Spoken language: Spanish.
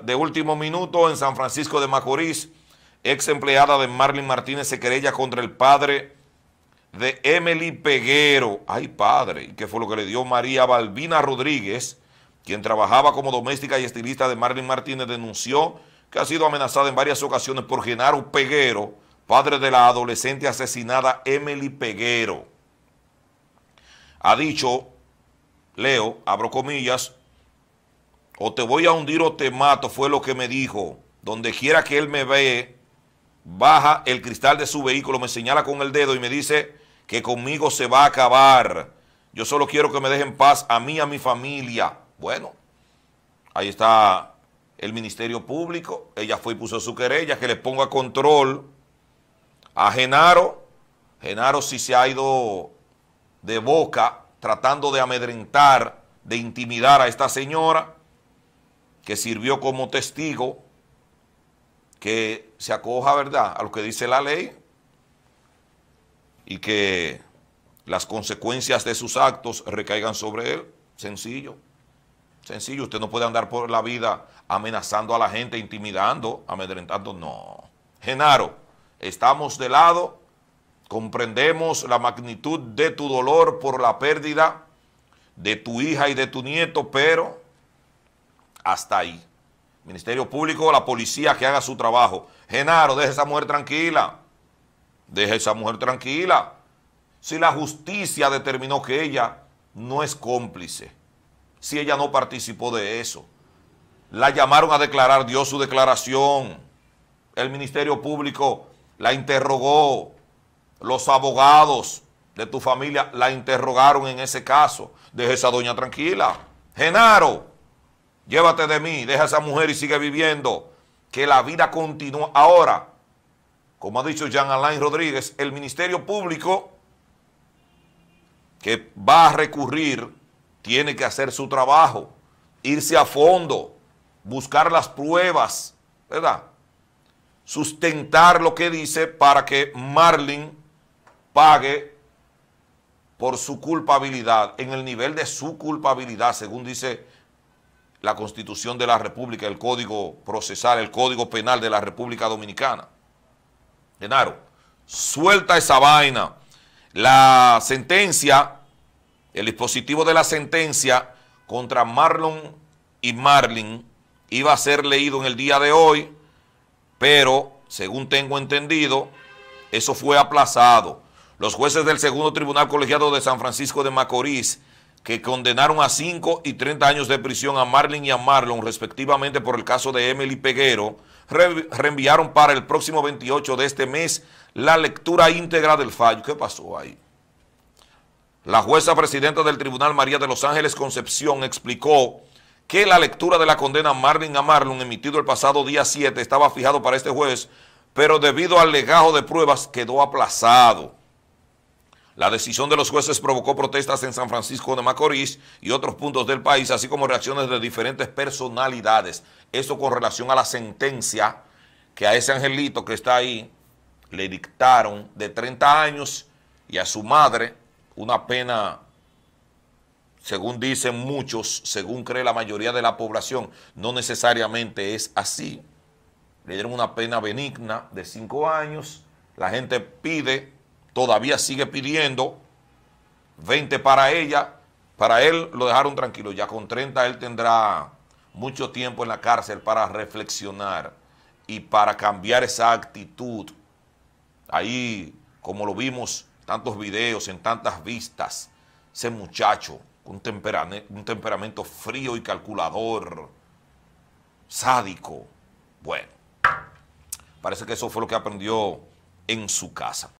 De último minuto en San Francisco de Macorís, ex empleada de Marlin Martínez se querella contra el padre de Emily Peguero. Ay, padre, que qué fue lo que le dio María Balbina Rodríguez, quien trabajaba como doméstica y estilista de Marlin Martínez, denunció que ha sido amenazada en varias ocasiones por Genaro Peguero, padre de la adolescente asesinada Emily Peguero. Ha dicho, leo, abro comillas, o te voy a hundir o te mato, fue lo que me dijo. Donde quiera que él me ve, baja el cristal de su vehículo, me señala con el dedo y me dice que conmigo se va a acabar. Yo solo quiero que me dejen paz a mí, a mi familia. Bueno, ahí está el Ministerio Público. Ella fue y puso su querella, que le ponga control a Genaro. Genaro sí se ha ido de boca tratando de amedrentar, de intimidar a esta señora que sirvió como testigo, que se acoja, ¿verdad?, a lo que dice la ley y que las consecuencias de sus actos recaigan sobre él. Sencillo, sencillo. Usted no puede andar por la vida amenazando a la gente, intimidando, amedrentando, no. Genaro, estamos de lado, comprendemos la magnitud de tu dolor por la pérdida de tu hija y de tu nieto, pero hasta ahí. Ministerio Público, la policía que haga su trabajo. Genaro, deja esa mujer tranquila. deja esa mujer tranquila. Si la justicia determinó que ella no es cómplice, si ella no participó de eso, la llamaron a declarar, dio su declaración. El Ministerio Público la interrogó. Los abogados de tu familia la interrogaron en ese caso. Deje esa doña tranquila. Genaro, Llévate de mí, deja a esa mujer y sigue viviendo. Que la vida continúa. Ahora, como ha dicho Jean Alain Rodríguez, el Ministerio Público que va a recurrir tiene que hacer su trabajo, irse a fondo, buscar las pruebas, ¿verdad? Sustentar lo que dice para que Marlin pague por su culpabilidad, en el nivel de su culpabilidad, según dice la Constitución de la República, el Código Procesal, el Código Penal de la República Dominicana. Genaro, suelta esa vaina. La sentencia, el dispositivo de la sentencia contra Marlon y Marlin iba a ser leído en el día de hoy, pero según tengo entendido, eso fue aplazado. Los jueces del segundo tribunal colegiado de San Francisco de Macorís que condenaron a 5 y 30 años de prisión a Marlin y a Marlon, respectivamente por el caso de Emily Peguero, reenviaron para el próximo 28 de este mes la lectura íntegra del fallo. ¿Qué pasó ahí? La jueza presidenta del Tribunal María de Los Ángeles Concepción explicó que la lectura de la condena a Marlin a Marlon emitido el pasado día 7 estaba fijado para este jueves, pero debido al legajo de pruebas quedó aplazado. La decisión de los jueces provocó protestas en San Francisco de Macorís y otros puntos del país, así como reacciones de diferentes personalidades. Eso con relación a la sentencia que a ese angelito que está ahí le dictaron de 30 años y a su madre una pena, según dicen muchos, según cree la mayoría de la población, no necesariamente es así. Le dieron una pena benigna de 5 años. La gente pide todavía sigue pidiendo 20 para ella. Para él lo dejaron tranquilo. Ya con 30 él tendrá mucho tiempo en la cárcel para reflexionar y para cambiar esa actitud. Ahí, como lo vimos tantos videos, en tantas vistas, ese muchacho con un temperamento frío y calculador, sádico. Bueno, parece que eso fue lo que aprendió en su casa.